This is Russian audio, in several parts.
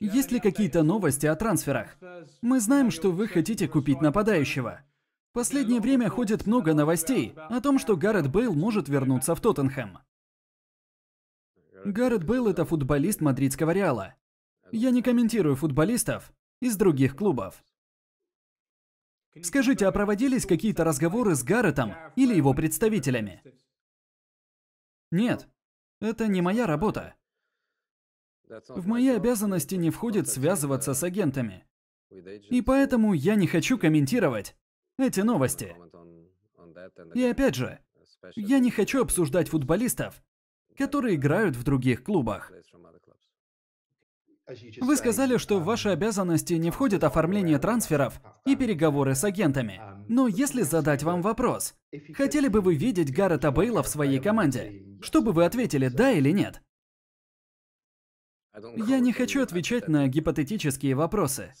Есть ли какие-то новости о трансферах? Мы знаем, что вы хотите купить нападающего. последнее время ходит много новостей о том, что Гаррет Бейл может вернуться в Тоттенхэм. Гаррет Бейл – это футболист мадридского Реала. Я не комментирую футболистов из других клубов. Скажите, а проводились какие-то разговоры с Гарретом или его представителями? Нет, это не моя работа. В мои обязанности не входит связываться с агентами. И поэтому я не хочу комментировать эти новости. И опять же, я не хочу обсуждать футболистов, которые играют в других клубах. Вы сказали, что в ваши обязанности не входит оформление трансферов и переговоры с агентами. Но если задать вам вопрос, хотели бы вы видеть Гаррета Бейла в своей команде, чтобы вы ответили, да или нет? Эм, Я не хочу отвечать на гипотетические вопросы.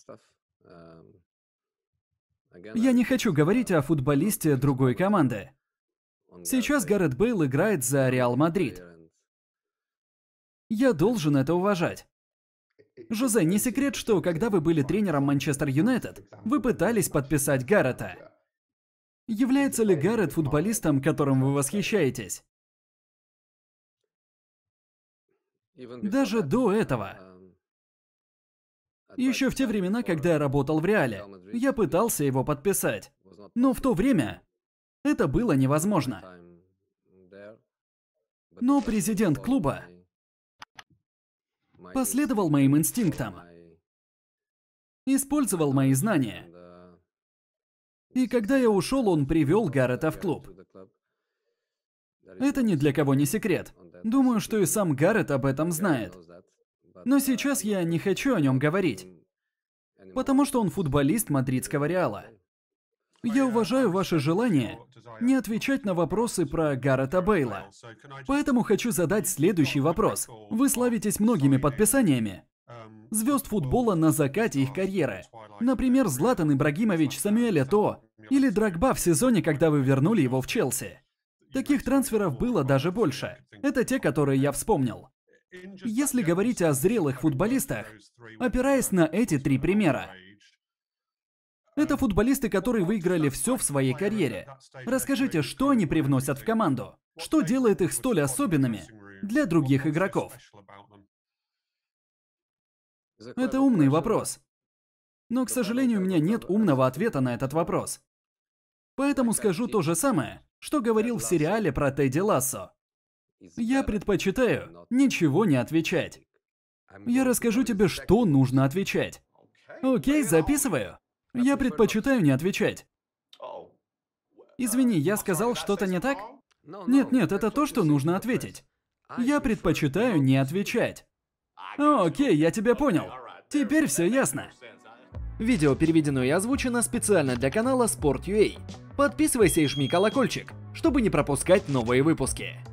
Я не хочу говорить э, о футболисте другой команды. Сейчас Гаррет Бейл играет за Реал Мадрид. Я должен это уважать. Жозе, не секрет, что когда вы были тренером Манчестер Юнайтед, вы пытались подписать Гаррета. Является ли Гаррет футболистом, которым вы восхищаетесь? Даже до этого. Еще в те времена, когда я работал в Реале, я пытался его подписать. Но в то время это было невозможно. Но президент клуба последовал моим инстинктам, использовал мои знания. Uh, и когда я ушел, он привел Гаррета в клуб. Это ни для кого не секрет. Думаю, что и сам Гаррет об этом знает. Но сейчас я не хочу о нем говорить. Потому что он футболист мадридского Реала. Я уважаю ваше желание не отвечать на вопросы про Гаррета Бейла. Поэтому хочу задать следующий вопрос. Вы славитесь многими подписаниями звезд футбола на закате их карьеры. Например, Златан Ибрагимович, Самюэль То или Драгба в сезоне, когда вы вернули его в Челси. Таких трансферов было даже больше. Это те, которые я вспомнил. Если говорить о зрелых футболистах, опираясь на эти три примера, это футболисты, которые выиграли все в своей карьере. Расскажите, что они привносят в команду? Что делает их столь особенными для других игроков? Это умный вопрос. Но, к сожалению, у меня нет умного ответа на этот вопрос. Поэтому скажу то же самое, что говорил в сериале про Тедди Лассо. Я предпочитаю ничего не отвечать. Я расскажу тебе, что нужно отвечать. Окей, записываю. Я предпочитаю не отвечать. Извини, я сказал что-то не так? Нет, нет, это то, что нужно ответить. Я предпочитаю не отвечать. окей, я тебя понял. Теперь все ясно. Видео переведено и озвучено специально для канала Sport.ua. Подписывайся и жми колокольчик, чтобы не пропускать новые выпуски.